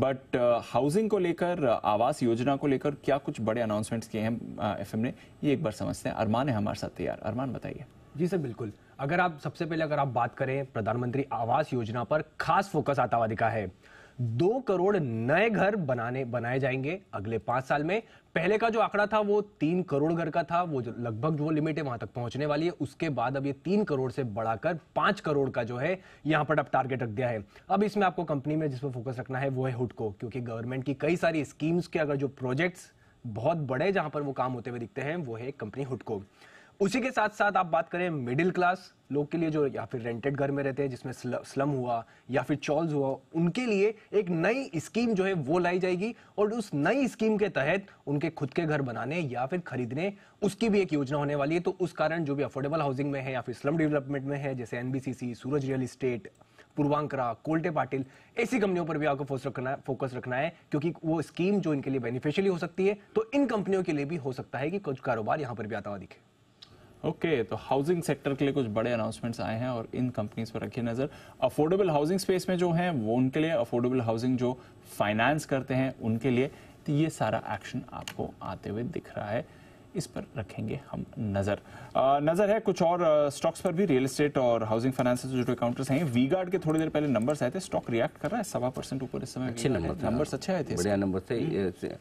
But housing uh, को लेकर uh, आवास योजना को लेकर क्या कुछ बड़े अनाउंसमेंट्स किए हैं एफ uh, ने ये एक बार समझते हैं अरमान है हमारे साथ तैयार अरमान बताइए जी सर बिल्कुल अगर आप सबसे पहले अगर आप बात करें प्रधानमंत्री आवास योजना पर खास फोकस आता हुआ दिखा है दो करोड़ नए घर बनाने बनाए जाएंगे अगले पांच साल में पहले का जो आंकड़ा था वो तीन करोड़ घर का था वो जो लगभग वो लिमिट है वहां तक पहुंचने वाली है उसके बाद अब ये तीन करोड़ से बढ़ाकर पांच करोड़ का जो है यहां पर अब टारगेट रख दिया है अब इसमें आपको कंपनी में जिस पर फोकस रखना है वो है हुडको क्योंकि गवर्नमेंट की कई सारी स्कीम्स के अगर जो प्रोजेक्ट्स बहुत बड़े जहां पर वो काम होते हुए दिखते हैं वो है कंपनी हुडको उसी के साथ साथ आप बात करें मिडिल क्लास लोग के लिए जो या फिर रेंटेड घर में रहते हैं जिसमें स्लम हुआ या फिर चॉल्स हुआ उनके लिए एक नई स्कीम जो है वो लाई जाएगी और उस नई स्कीम के तहत उनके खुद के घर बनाने या फिर खरीदने उसकी भी एक योजना होने वाली है तो उस कारण जो भी अफोर्डेबल हाउसिंग में है या फिर स्लम डेवलपमेंट में है जैसे NBCC Suraj real estate Puravankara Kolte Patil ऐसी कंपनियों पर भी आपको फोकस रखना है फोकस रखना है क्योंकि वो स्कीम जो इनके लिए बेनिफिशियली हो सकती है तो इन कंपनियों के लिए भी हो सकता है कि कुछ कारोबार यहाँ पर भी आता हुआ दिखे ओके okay, तो हाउसिंग सेक्टर के लिए कुछ बड़े अनाउंसमेंट्स आए हैं और इन कंपनीज पर रखिए नज़र अफोर्डेबल हाउसिंग स्पेस में जो है वो उनके लिए अफोर्डेबल हाउसिंग जो फाइनेंस करते हैं उनके लिए तो ये सारा एक्शन आपको आते हुए दिख रहा है इस पर रखेंगे हम नज़र नज़र है कुछ और स्टॉक्स पर भी रियल एस्टेट और हाउसिंग फाइनेंस से जुड़े काउंटर्स हैं वी गार्ड के थोड़ी देर पहले नंबर्स आए थे स्टॉक रिएक्ट कर रहा है सवा परसेंट ऊपर इस समय अच्छे नंबर नंबर्स हाँ। अच्छे आए थे बढ़िया नंबर थे हम्म।